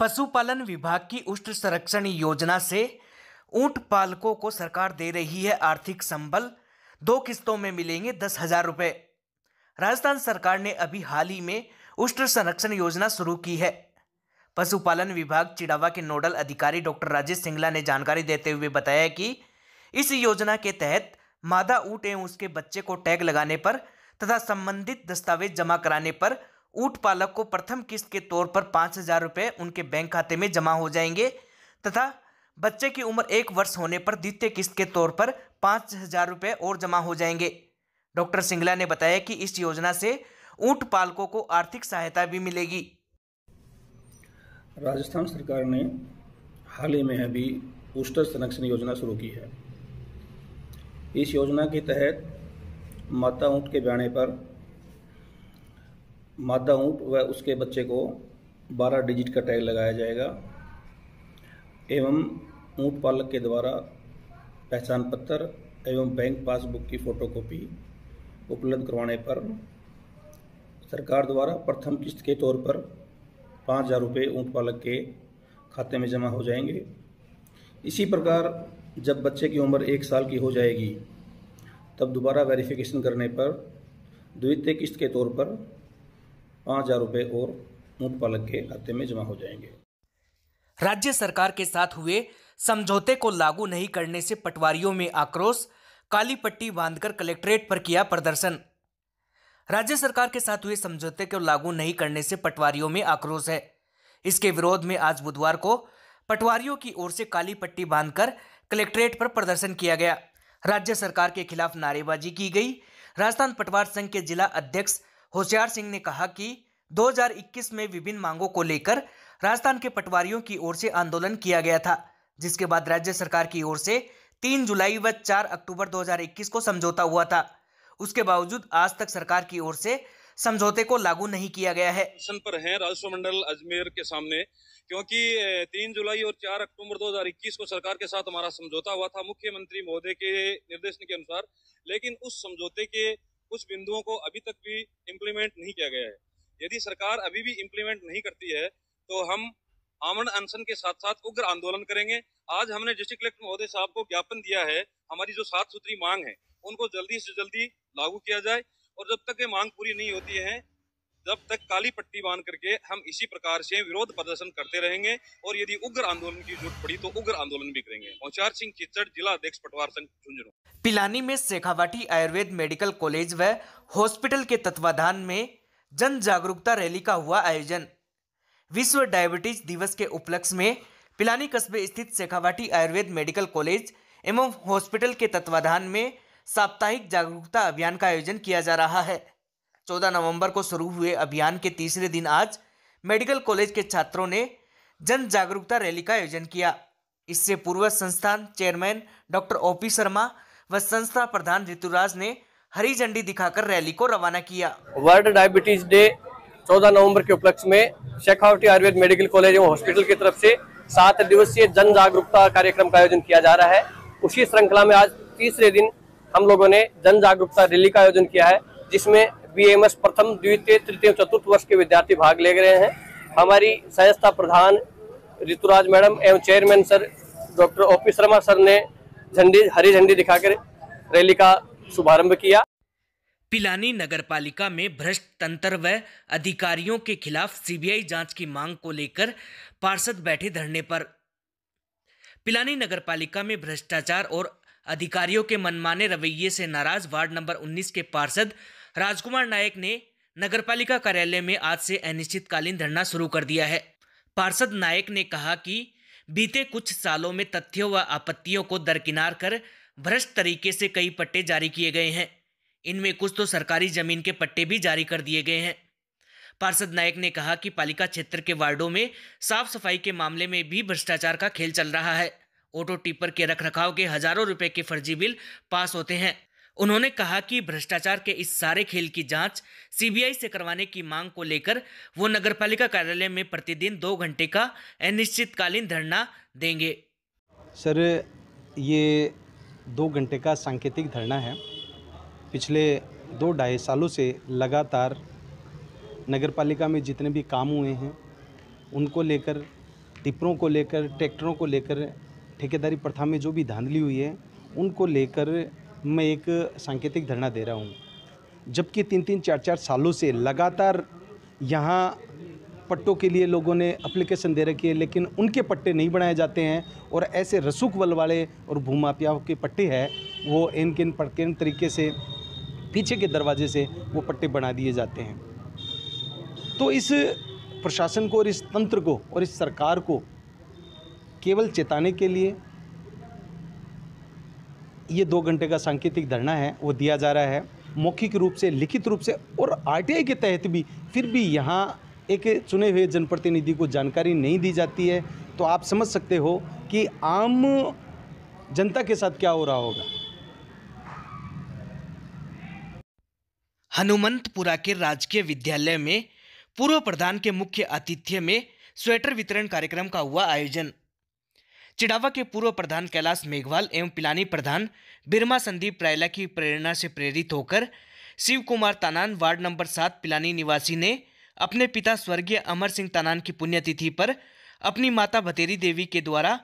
पशुपालन विभाग की उष्ट संरक्षण योजना से ऊंट पालकों को सरकार दे रही है आर्थिक संबल दो किस्तों में मिलेंगे दस हजार रुपये राजस्थान सरकार ने अभी हाल ही में उष्ट संरक्षण योजना शुरू की है पशुपालन विभाग चिड़ावा के नोडल अधिकारी डॉक्टर राजेश सिंगला ने जानकारी देते हुए बताया कि इस योजना के तहत मादा ऊँट एवं उसके बच्चे को टैग लगाने पर तथा संबंधित दस्तावेज जमा कराने पर ऊट पालक को प्रथम किस्त के तौर पर पाँच हज़ार रुपये उनके बैंक खाते में जमा हो जाएंगे तथा बच्चे की उम्र एक वर्ष होने पर द्वितीय किस्त के तौर पर पाँच हज़ार रुपये और जमा हो जाएंगे डॉक्टर सिंगला ने बताया कि इस योजना से ऊँट पालकों को आर्थिक सहायता भी मिलेगी राजस्थान सरकार ने हाल ही में अभी पोस्टर संरक्षण योजना शुरू की है इस योजना के तहत माता ऊँट के ब्याने पर मादा ऊँट व उसके बच्चे को बारह डिजिट का टैग लगाया जाएगा एवं ऊँट पालक के द्वारा पहचान पत्र एवं बैंक पासबुक की फ़ोटोकॉपी उपलब्ध करवाने पर सरकार द्वारा प्रथम किस्त के तौर पर पाँच हज़ार रुपये ऊँट पालक के खाते में जमा हो जाएंगे इसी प्रकार जब बच्चे की उम्र एक साल की हो जाएगी तब दोबारा वेरिफिकेशन करने पर द्वितीय किस्त के तौर पर पाँच हज़ार रुपये और ऊँट पालक के खाते में जमा हो जाएंगे राज्य सरकार के साथ हुए समझौते को लागू नहीं करने से पटवारियों में आक्रोश काली पट्टी बांधकर कलेक्ट्रेट पर किया प्रदर्शन राज्य सरकार के साथ हुए समझौते को लागू नहीं करने से पटवारियों में आक्रोश है इसके विरोध में आज बुधवार को पटवारियों की ओर से काली पट्टी बांधकर कलेक्ट्रेट पर प्रदर्शन किया गया राज्य सरकार के खिलाफ नारेबाजी की गई राजस्थान पटवार संघ के जिला अध्यक्ष होशियार सिंह ने कहा कि 2021 में विभिन्न मांगों को लेकर राजस्थान के पटवारियों की ओर से आंदोलन किया गया था जिसके बाद राज्य सरकार की ओर से 3 जुलाई व 4 अक्टूबर 2021 को समझौता हुआ था उसके बावजूद आज तक सरकार की ओर से समझौते को लागू नहीं किया गया है पर है राजस्व मंडल अजमेर के सामने क्योंकि तीन जुलाई और चार अक्टूबर 2021 को सरकार के साथ हमारा समझौता हुआ था मुख्यमंत्री महोदय के निर्देशन के अनुसार लेकिन उस समझौते के कुछ बिंदुओं को अभी तक भी इम्प्लीमेंट नहीं किया गया है यदि सरकार अभी भी इम्प्लीमेंट नहीं करती है तो हम आमरण अनशन के साथ साथ उग्र आंदोलन करेंगे आज हमने डिस्ट्रिक्ट कलेक्टर महोदय साहब को ज्ञापन दिया है हमारी जो सात सूत्री मांग है उनको जल्दी से जल्दी लागू किया जाए और जब तक ये मांग पूरी नहीं होती है जब तक काली पट्टी बांध करके हम इसी प्रकार से विरोध प्रदर्शन करते रहेंगे और यदि उग्र आंदोलन की जरूरत पड़ी तो उग्र आंदोलन भी करेंगे औचार सिंह चिचड़ जिला अध्यक्ष पटवार संघ झुंझुनू पिलानी में शेखावाटी आयुर्वेद मेडिकल कॉलेज व हॉस्पिटल के तत्वाधान में जन जागरूकता रैली का हुआ आयोजन विश्व डायबिटीज दिवस के उपलक्ष्य में पिलानी कस्बे स्थित शेखावाटी आयुर्वेद मेडिकल कॉलेज एवं हॉस्पिटल के तत्वाधान में साप्ताहिक जागरूकता अभियान का आयोजन किया जा रहा है चौदह नवंबर को शुरू हुए अभियान के तीसरे दिन आज मेडिकल कॉलेज के छात्रों ने जन जागरूकता रैली का आयोजन किया इससे पूर्व संस्थान चेयरमैन डॉक्टर ओपी शर्मा व संस्था प्रधान ऋतुराज ने हरी झंडी दिखाकर रैली को रवाना किया वर्ल्ड डायबिटीज डे 14 नवंबर के उपलक्ष्य में शेखावटी आयुर्वेद मेडिकल कॉलेज एवं हॉस्पिटल की तरफ से सात दिवसीय जन जागरूकता कार्यक्रम का आयोजन किया जा रहा है उसी श्रृंखला में आज तीसरे दिन हम लोगों ने जन जागरूकता रैली का आयोजन किया है जिसमें बीएमएस प्रथम द्वितीय तृतीय चतुर्थ वर्ष के विद्यार्थी भाग ले रहे हैं हमारी संस्था प्रधान ऋतुराज मैडम एवं chairman sir doctor O P Sharma sir ने झंडी हरी झंडी दिखाकर रैली का शुभारंभ किया पिलानी नगर पालिका में भ्रष्ट तंत्र व अधिकारियों के खिलाफ सीबीआई जांच की मांग को लेकर पार्षद बैठे धरने पर पिलानी नगर पालिका में भ्रष्टाचार और अधिकारियों के मनमाने रवैये से नाराज वार्ड नंबर 19 के पार्षद राजकुमार नायक ने नगरपालिका कार्यालय में आज से अनिश्चितकालीन धरना शुरू कर दिया है पार्षद नायक ने कहा कि बीते कुछ सालों में तथ्यों व आपत्तियों को दरकिनार कर भ्रष्ट तरीके से कई पट्टे जारी किए गए हैं इनमें कुछ तो सरकारी जमीन के पट्टे भी जारी कर दिए गए हैं पार्षद नायक ने कहा कि पालिका क्षेत्र के वार्डों में साफ सफाई के मामले में भी भ्रष्टाचार का खेल चल रहा है ऑटो टिप्पर के रखरखाव के हजारों रुपए के फर्जी बिल पास होते हैं उन्होंने कहा कि भ्रष्टाचार के इस सारे खेल की जांच सीबीआई से करवाने की मांग को लेकर वो नगरपालिका कार्यालय में प्रतिदिन दो घंटे का अनिश्चितकालीन धरना देंगे सर ये दो घंटे का सांकेतिक धरना है पिछले दो ढाई सालों से लगातार नगरपालिका में जितने भी काम हुए हैं उनको लेकर टिपरों को लेकर ट्रैक्टरों को लेकर ठेकेदारी प्रथा में जो भी धांधली हुई है उनको लेकर मैं एक सांकेतिक धरना दे रहा हूँ जबकि तीन तीन चार चार सालों से लगातार यहाँ पट्टों के लिए लोगों ने अप्लीकेशन दे रखी है लेकिन उनके पट्टे नहीं बनाए जाते हैं और ऐसे रसूख बल वाले और भूमाफियाओं के पट्टे हैं वो इन किन प्रकिन तरीके से पीछे के दरवाजे से वो पट्टे बना दिए जाते हैं तो इस प्रशासन को और इस तंत्र को और इस सरकार को केवल चेताने के लिए ये दो घंटे का सांकेतिक धरना है वो दिया जा रहा है मौखिक रूप से लिखित रूप से और आर के तहत भी फिर भी यहाँ एक चुने हुए जनप्रतिनिधि को जानकारी नहीं दी जाती है तो आप समझ सकते हो कि आम जनता के साथ क्या हो रहा होगा हनुमंतपुरा के राजकीय विद्यालय में पूर्व प्रधान के मुख्य आतिथ्य में स्वेटर वितरण कार्यक्रम का हुआ आयोजन चिड़ावा के पूर्व प्रधान कैलाश मेघवाल एवं पिलानी प्रधान बिरमा संदीप रायला की प्रेरणा से प्रेरित होकर शिव कुमार तानान वार्ड नंबर सात पिलानी निवासी ने अपने पिता स्वर्गीय अमर सिंह तानान की पुण्यतिथि पर अपनी माता भतेरी देवी के द्वारा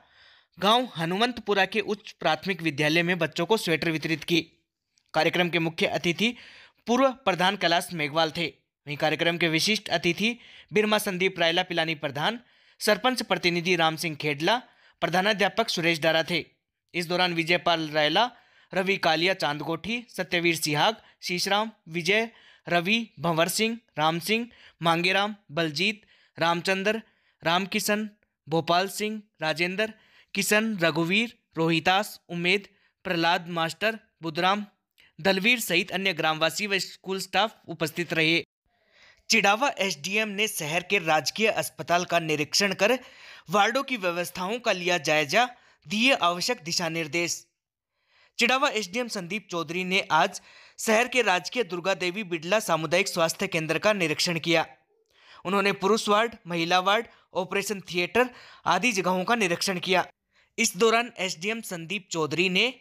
गांव हनुमंतपुरा के उच्च प्राथमिक विद्यालय में बच्चों को स्वेटर वितरित की कार्यक्रम के मुख्य अतिथि पूर्व प्रधान कैलाश मेघवाल थे वहीं कार्यक्रम के विशिष्ट अतिथि बिरमा संदीप रायला पिलानी प्रधान सरपंच प्रतिनिधि राम सिंह खेडला प्रधानाध्यापक सुरेश दारा थे इस दौरान विजयपाल रायला रवि कालिया चांदकोठी सत्यवीर सिहाग शीशराम विजय रवि भंवर सिंह राम सिंह मांगेराम बलजीत रामचंद्र रामकिशन भोपाल सिंह राजेंद्र किशन रघुवीर रोहितास उमेद प्रहलाद मास्टर बुधराम दलवीर सहित अन्य ग्रामवासी व स्कूल स्टाफ उपस्थित रहे चिड़ावा एसडीएम ने शहर के राजकीय अस्पताल का निरीक्षण कर वार्डों की व्यवस्थाओं का लिया जायजा दिए आवश्यक दिशा निर्देश चिड़ावा एसडीएम संदीप चौधरी ने आज शहर के राजकीय दुर्गा देवी बिड़ला सामुदायिक स्वास्थ्य केंद्र का निरीक्षण किया उन्होंने पुरुष वार्ड महिला वार्ड ऑपरेशन थिएटर आदि जगहों का निरीक्षण किया इस दौरान एसडीएम संदीप चौधरी ने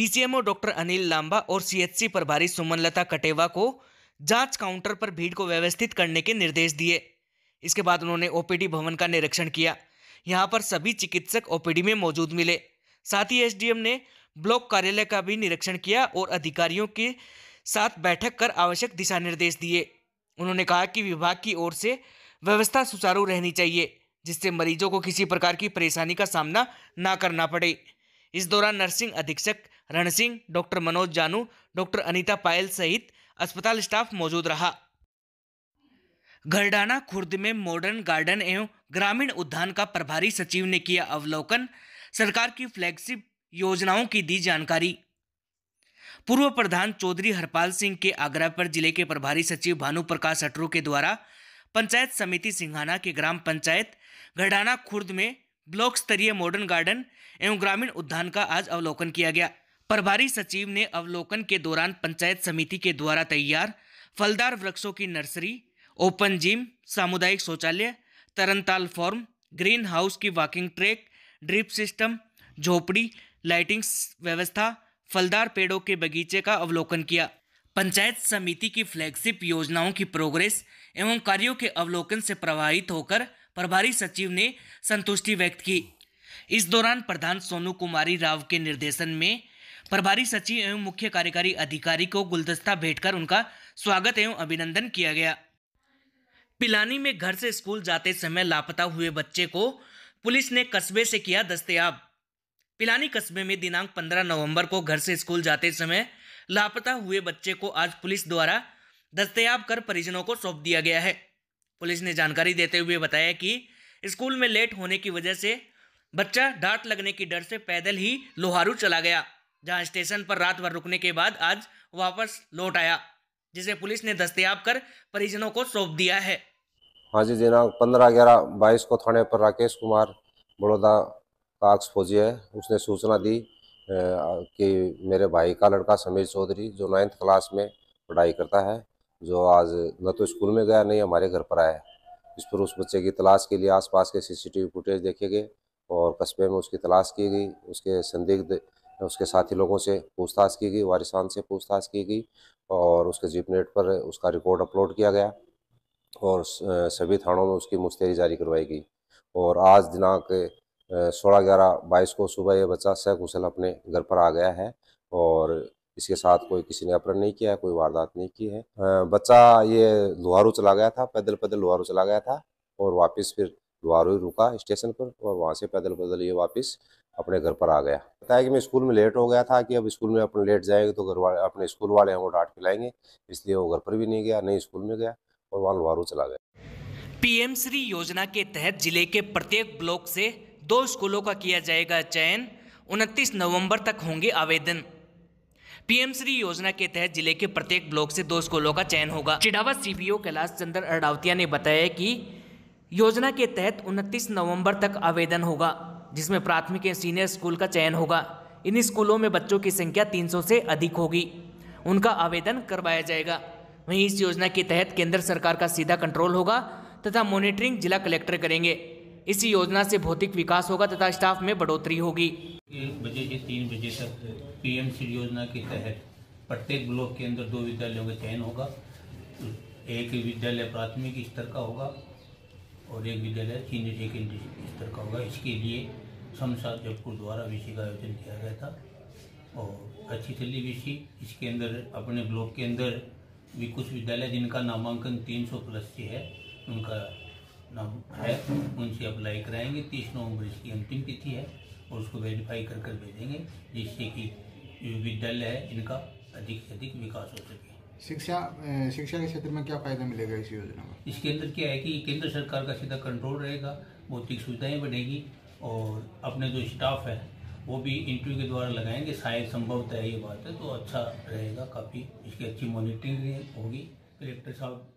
बीसीएमओ डॉक्टर अनिल लांबा और सीएचसी प्रभारी सुमनलता कटेवा को जांच काउंटर पर भीड़ को व्यवस्थित करने के निर्देश दिए इसके बाद उन्होंने ओपीडी भवन का निरीक्षण किया यहाँ पर सभी चिकित्सक ओपीडी में मौजूद मिले साथ ही एसडीएम ने ब्लॉक कार्यालय का भी निरीक्षण किया और अधिकारियों के साथ बैठक कर आवश्यक दिशा निर्देश दिए उन्होंने कहा कि विभाग की ओर से व्यवस्था सुचारू रहनी चाहिए जिससे मरीजों को किसी प्रकार की परेशानी का सामना ना करना पड़े इस दौरान नर्सिंग अधीक्षक रण सिंह डॉक्टर मनोज जानू डॉक्टर अनीता पायल सहित अस्पताल स्टाफ मौजूद रहा घरडाना खुर्द में मॉडर्न गार्डन एवं ग्रामीण उद्यान का प्रभारी सचिव ने किया अवलोकन सरकार की फ्लैगशिप योजनाओं की दी जानकारी पूर्व प्रधान चौधरी हरपाल सिंह के आग्रह पर जिले के प्रभारी सचिव भानु प्रकाश अटरू के द्वारा पंचायत समिति सिंघाना के ग्राम पंचायत घरडाना खुर्द में ब्लॉक स्तरीय मॉडर्न गार्डन एवं ग्रामीण उद्यान का आज अवलोकन किया गया प्रभारी सचिव ने अवलोकन के दौरान पंचायत समिति के द्वारा तैयार फलदार वृक्षों की नर्सरी ओपन जिम सामुदायिक शौचालय तरनताल फॉर्म ग्रीन हाउस की वॉकिंग ट्रैक ड्रिप सिस्टम झोपड़ी लाइटिंग व्यवस्था फलदार पेड़ों के बगीचे का अवलोकन किया पंचायत समिति की फ्लैगशिप योजनाओं की प्रोग्रेस एवं कार्यों के अवलोकन से प्रभावित होकर प्रभारी सचिव ने संतुष्टि व्यक्त की इस दौरान प्रधान सोनू कुमारी राव के निर्देशन में प्रभारी सचिव एवं मुख्य कार्यकारी अधिकारी को गुलदस्ता भेंट कर उनका स्वागत एवं अभिनंदन किया गया पिलानी में घर से स्कूल जाते समय लापता हुए बच्चे को पुलिस ने कस्बे से किया दस्तयाब पिलानी कस्बे में दिनांक 15 नवंबर को घर से स्कूल जाते समय लापता हुए बच्चे को आज पुलिस द्वारा दस्तयाब कर परिजनों को सौंप दिया गया है पुलिस ने जानकारी देते हुए बताया कि स्कूल में लेट होने की वजह से बच्चा डांट लगने की डर से पैदल ही लोहारू चला गया जहां स्टेशन पर रात भर रुकने के बाद आज वापस लौट आया जिसे पुलिस ने दस्तियाब कर परिजनों को सौंप दिया है हाँ जी दिनांक पंद्रह ग्यारह बाईस को थाने पर राकेश कुमार बड़ौदा का फौजी है उसने सूचना दी कि मेरे भाई का लड़का समीर चौधरी जो नाइन्थ क्लास में पढ़ाई करता है जो आज न तो स्कूल में गया नहीं हमारे घर पर आया इस पर उस बच्चे की तलाश के लिए आसपास के सीसीटीवी फुटेज देखे गए और कस्बे में उसकी तलाश की गई उसके संदिग्ध उसके साथी लोगों से पूछताछ की गई वारिसान से पूछताछ की गई और उसके जीपनेट पर उसका रिकॉर्ड अपलोड किया गया और सभी थानों में उसकी मुश्तरी जारी करवाई गई और आज दिनांक सोलह ग्यारह बाईस को सुबह यह बच्चा सकुशल अपने घर पर आ गया है और इसके साथ कोई किसी ने अपहरण नहीं किया है कोई वारदात नहीं की है बच्चा ये लोहारू चला गया था पैदल पैदल लोहारू चला गया था और वापस फिर लोहारू ही रुका स्टेशन पर और वहाँ से पैदल पैदल ये वापस अपने घर पर आ गया पता है कि मैं स्कूल में लेट हो गया था कि अब स्कूल में अपन लेट जाएंगे तो घर वाले अपने स्कूल वाले हमको डांट पिलाएंगे इसलिए वो घर पर भी नहीं गया नहीं स्कूल में गया और वहाँ लुहारू चला गया पीएम श्री योजना के तहत जिले के प्रत्येक ब्लॉक से दो स्कूलों का किया जाएगा चयन उनतीस नवम्बर तक होंगे आवेदन पीएम श्री योजना के तहत जिले के प्रत्येक ब्लॉक से दो स्कूलों का चयन होगा चिडावा सीपीओ कैलाश चंद्र अडावतिया ने बताया कि योजना के तहत 29 नवंबर तक आवेदन होगा जिसमें प्राथमिक एवं सीनियर स्कूल का चयन होगा इन स्कूलों में बच्चों की संख्या 300 से अधिक होगी उनका आवेदन करवाया जाएगा वहीं इस योजना के तहत केंद्र सरकार का सीधा कंट्रोल होगा तथा मॉनिटरिंग जिला कलेक्टर करेंगे इस योजना से भौतिक विकास होगा तथा स्टाफ में बढ़ोतरी होगी बजे से तीन बजे तक पीएम श्री योजना के तहत प्रत्येक ब्लॉक के अंदर दो विद्यालयों का चयन होगा एक विद्यालय प्राथमिक स्तर का होगा और एक विद्यालय सीनियर सेकेंडरी स्तर का होगा इसके लिए शमशाद जबपुर द्वारा विषय का आयोजन किया गया था और अच्छी चली विषय इसके अंदर अपने ब्लॉक के अंदर भी कुछ विद्यालय जिनका नामांकन 300 प्लस से है उनका नाम है उनसे अप्लाई कराएंगे तीस नवंबर इसकी अंतिम तिथि है और उसको वेरीफाई कर कर भेजेंगे जिससे कि विद्यालय है इनका अधिक से अधिक विकास हो सके शिक्षा शिक्षा के क्षेत्र में क्या फायदा मिलेगा इस योजना में इसके अंदर क्या है कि केंद्र सरकार का सीधा कंट्रोल रहेगा भौतिक सुविधाएं बढ़ेगी और अपने जो स्टाफ है वो भी इंटरव्यू के द्वारा लगाएंगे शायद है ये बात है तो अच्छा रहेगा काफ़ी इसकी अच्छी मॉनिटरिंग होगी कलेक्टर साहब